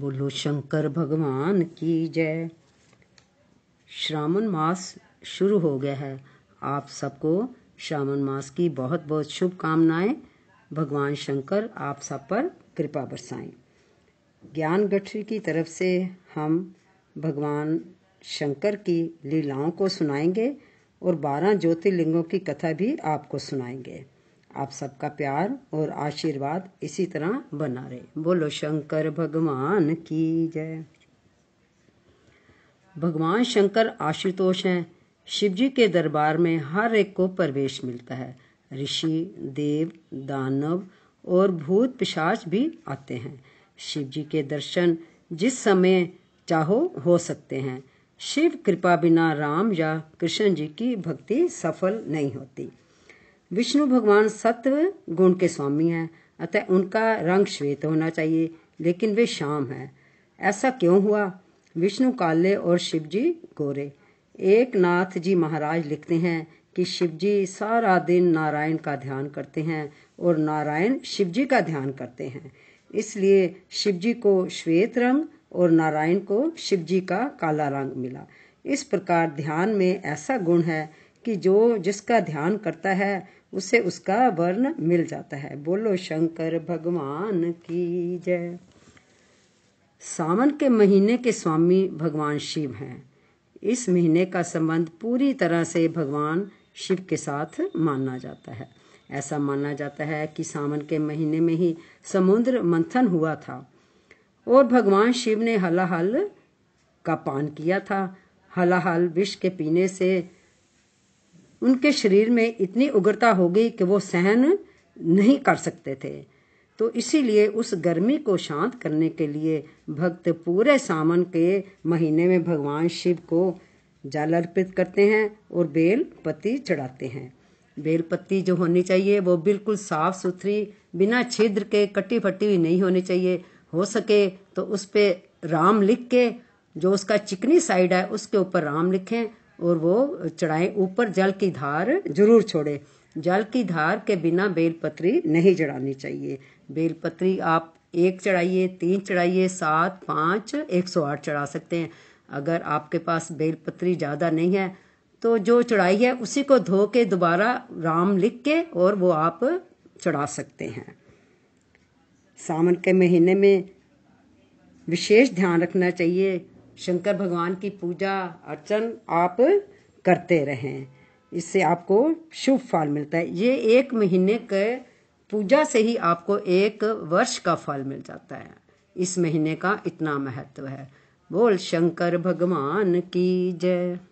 बोलो शंकर भगवान की जय श्रावण मास शुरू हो गया है आप सबको श्रावण मास की बहुत बहुत शुभकामनाएं भगवान शंकर आप सब पर कृपा बरसाएं ज्ञान गठरी की तरफ से हम भगवान शंकर की लीलाओं को सुनाएंगे और बारह ज्योतिर्लिंगों की कथा भी आपको सुनाएंगे आप सबका प्यार और आशीर्वाद इसी तरह बना रहे बोलो शंकर भगवान की जय भगवान शंकर आशुतोष हैं शिव जी के दरबार में हर एक को प्रवेश मिलता है ऋषि देव दानव और भूत पिशाच भी आते हैं शिव जी के दर्शन जिस समय चाहो हो सकते हैं शिव कृपा बिना राम या कृष्ण जी की भक्ति सफल नहीं होती विष्णु भगवान सत्व गुण के स्वामी हैं अतः उनका रंग श्वेत होना चाहिए लेकिन वे शाम हैं ऐसा क्यों हुआ विष्णु काले और शिव जी गोरे एक नाथ जी महाराज लिखते हैं कि शिवजी सारा दिन नारायण का ध्यान करते हैं और नारायण शिव जी का ध्यान करते हैं इसलिए शिव जी को श्वेत रंग और नारायण को शिवजी का काला रंग मिला इस प्रकार ध्यान में ऐसा गुण है कि जो जिसका ध्यान करता है उसे उसका वर्ण मिल जाता है बोलो शंकर भगवान की जय सावन के महीने के स्वामी भगवान शिव हैं इस महीने का संबंध पूरी तरह से भगवान शिव के साथ माना जाता है ऐसा माना जाता है कि सावन के महीने में ही समुद्र मंथन हुआ था और भगवान शिव ने हलाहल का पान किया था हलाहल विष के पीने से उनके शरीर में इतनी उग्रता हो गई कि वो सहन नहीं कर सकते थे तो इसीलिए उस गर्मी को शांत करने के लिए भक्त पूरे सावन के महीने में भगवान शिव को जल अर्पित करते हैं और बेल पत्ती चढ़ाते हैं बेल पत्ती जो होनी चाहिए वो बिल्कुल साफ सुथरी बिना छिद्र के कटी फटी हुई नहीं होनी चाहिए हो सके तो उस पर राम लिख के जो उसका चिकनी साइड है उसके ऊपर राम लिखें और वो चढ़ाए ऊपर जल की धार जरूर छोड़े जल की धार के बिना बेलपत्री नहीं चढ़ानी चाहिए बेलपत्री आप एक चढ़ाइए तीन चढ़ाइए सात पाँच एक सौ आठ चढ़ा सकते हैं अगर आपके पास बेलपत्री ज़्यादा नहीं है तो जो चढ़ाई है उसी को धो के दोबारा राम लिख के और वो आप चढ़ा सकते हैं सावन के महीने में विशेष ध्यान रखना चाहिए शंकर भगवान की पूजा अर्चन आप करते रहें इससे आपको शुभ फल मिलता है ये एक महीने के पूजा से ही आपको एक वर्ष का फल मिल जाता है इस महीने का इतना महत्व है बोल शंकर भगवान की जय